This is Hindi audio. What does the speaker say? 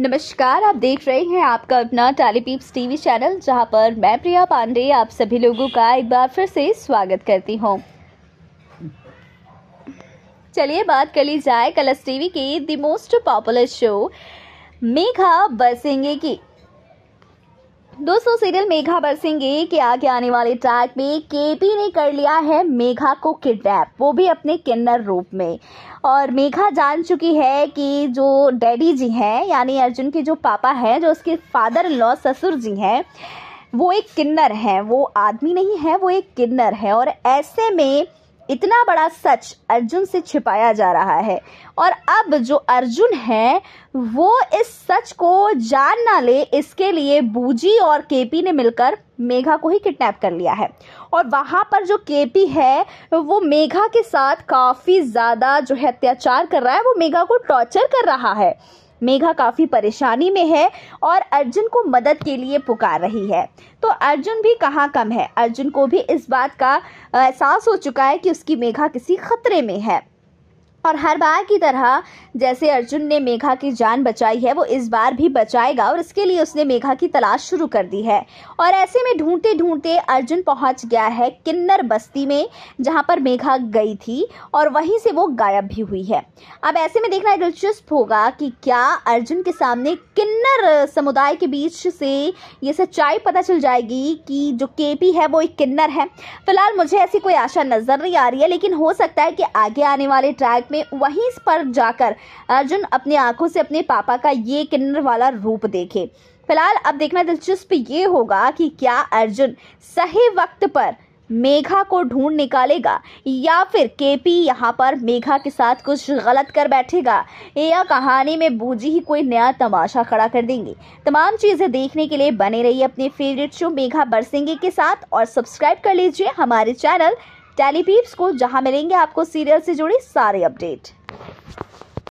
नमस्कार आप देख रहे हैं आपका अपना टेलीपीप्स टीवी चैनल जहां पर मैं प्रिया पांडे आप सभी लोगों का एक बार फिर से स्वागत करती हूं चलिए बात कर ली जाए कलर्स टीवी के the most popular show Megha Barsenge की दोस्तों सीरियल मेघा बरसेंगे के आगे आने वाले ट्रैक में केपी ने कर लिया है मेघा को किडनैप वो भी अपने किन्नर रूप में और मेघा जान चुकी है कि जो डैडी जी हैं यानी अर्जुन के जो पापा हैं जो उसके फादर इन लॉ ससुर जी हैं वो एक किन्नर हैं वो आदमी नहीं है वो एक किन्नर है और ऐसे में इतना बड़ा सच अर्जुन से छिपाया जा रहा है और अब जो अर्जुन है वो इस सच को जान ना ले इसके लिए बूजी और केपी ने मिलकर मेघा को ही किडनैप कर लिया है और वहाँ पर जो केपी है वो मेघा के साथ काफ़ी ज़्यादा जो है अत्याचार कर रहा है वो मेघा को टॉर्चर कर रहा है मेघा काफ़ी परेशानी में है और अर्जुन को मदद के लिए पुकार रही है तो अर्जुन भी कहाँ कम है अर्जुन को भी इस बात का एहसास हो चुका है कि उसकी मेघा किसी खतरे में है और हर बार की तरह जैसे अर्जुन ने मेघा की जान बचाई है वो इस बार भी बचाएगा और इसके लिए उसने मेघा की तलाश शुरू कर दी है और ऐसे में ढूंढते ढूंढते अर्जुन पहुंच गया है किन्नर बस्ती में जहां पर मेघा गई थी और वहीं से वो गायब भी हुई है अब ऐसे में देखना दिलचस्प होगा कि क्या अर्जुन के सामने किन्नर समुदाय के बीच से ये सच्चाई पता चल जाएगी कि जो केपी है वो एक किन्नर है फिलहाल मुझे ऐसी कोई आशा नज़र नहीं आ रही है लेकिन हो सकता है कि आगे आने वाले ट्रैक में में वहीं पर जाकर अर्जुन अपनी आंखों से अपने पापा का ये किन्नर वाला रूप देखे फिलहाल अब देखना दिलचस्प ये होगा कि क्या अर्जुन सही वक्त पर मेघा को ढूंढ निकालेगा या फिर केपी यहाँ पर मेघा के साथ कुछ गलत कर बैठेगा या कहानी में बूझी ही कोई नया तमाशा खड़ा कर देंगे तमाम चीज़ें देखने के लिए बने रहिए अपने फेवरेट शो मेघा बरसेंगे के साथ और सब्सक्राइब कर लीजिए हमारे चैनल टेलीपीप्स को जहां मिलेंगे आपको सीरियल से जुड़ी सारे अपडेट